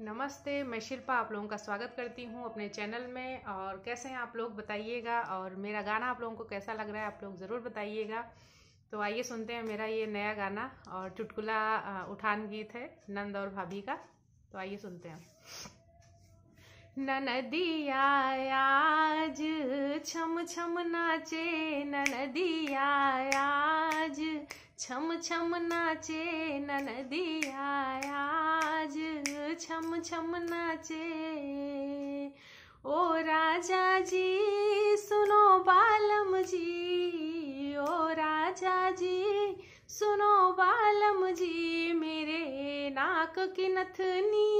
नमस्ते मैं शिल्पा आप लोगों का स्वागत करती हूँ अपने चैनल में और कैसे हैं आप लोग बताइएगा और मेरा गाना आप लोगों को कैसा लग रहा है आप लोग ज़रूर बताइएगा तो आइए सुनते हैं मेरा ये नया गाना और चुटकुला उठान गीत है नंद और भाभी का तो आइए सुनते हैं ननदिया आज छम छम नाचे ननदिया आज छम छम नाचे ननदिया छम छम नाचे ओ राजा जी सुनो बालम जी ओ राजा जी सुनो बालम जी मेरे नाक की नथनी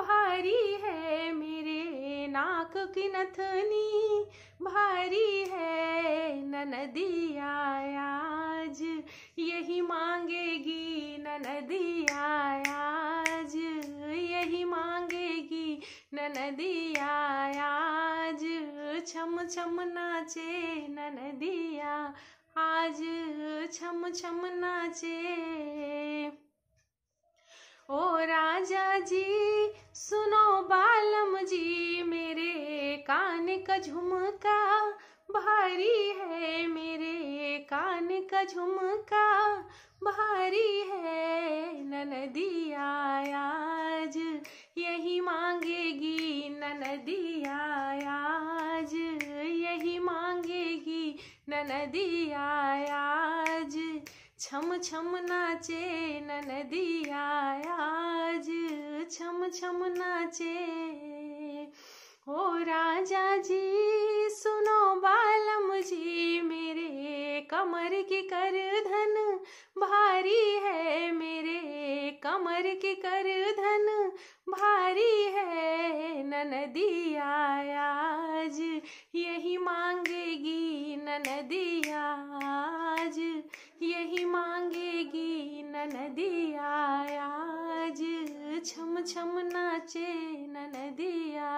भारी है मेरे नाक की नथनी भारी है ननदी आयाज यही मांगेगी ननदी छम नाचे ननदिया आज छम छम नाचे ओ राजा जी सुनो बालम जी मेरे कान का झुमका भारी है मेरे कान का झुमका भारी है ननदिया आज यही मांगेगी ननदिया आज छम छम नाचे आज छम छम नाचे ओ राजा जी सुनो बालम जी मेरे कमर की कर धन भारी है मेरे कमर की कर धन भारी है नदी नदिया आज छम छम नाचे नदिया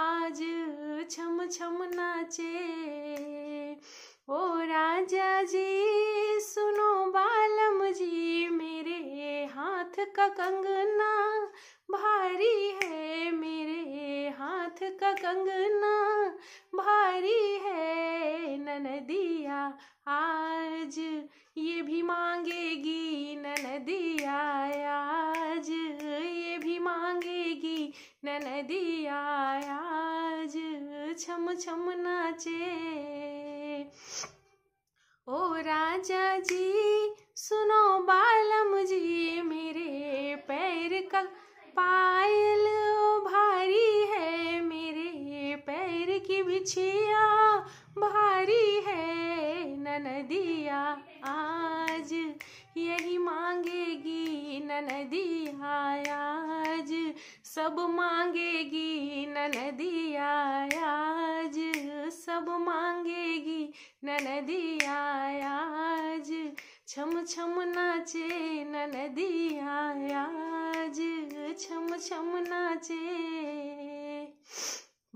आज छम छम नाचे ओ राजा जी सुनो बालम जी मेरे हाथ का कंगना भारी है मेरे हाथ का कंगना भारी दिया आज ये भी मांगेगी ननदिया आज ये भी मांगेगी ननदिया आज छम छम नाचे ओ राजा जी सुनो बालम जी मेरे पैर का पायल भारी है मेरे पैर की बिछिया ननदिया आज यही मांगेगी ननदिया आज सब मांगेगी ननदिया आज सब मांगेगी ननदिया आज छम छम नाचे ननदिया आज छम छम नाचे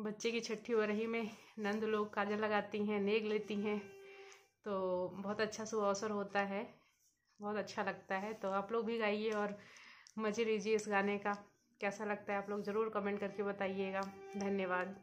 बच्चे की छठी हो रही में नंद लोग काजल लगाती हैं नेग लेती हैं तो बहुत अच्छा सुबह अवसर होता है बहुत अच्छा लगता है तो आप लोग भी गाइए और मज़े लीजिए इस गाने का कैसा लगता है आप लोग ज़रूर कमेंट करके बताइएगा धन्यवाद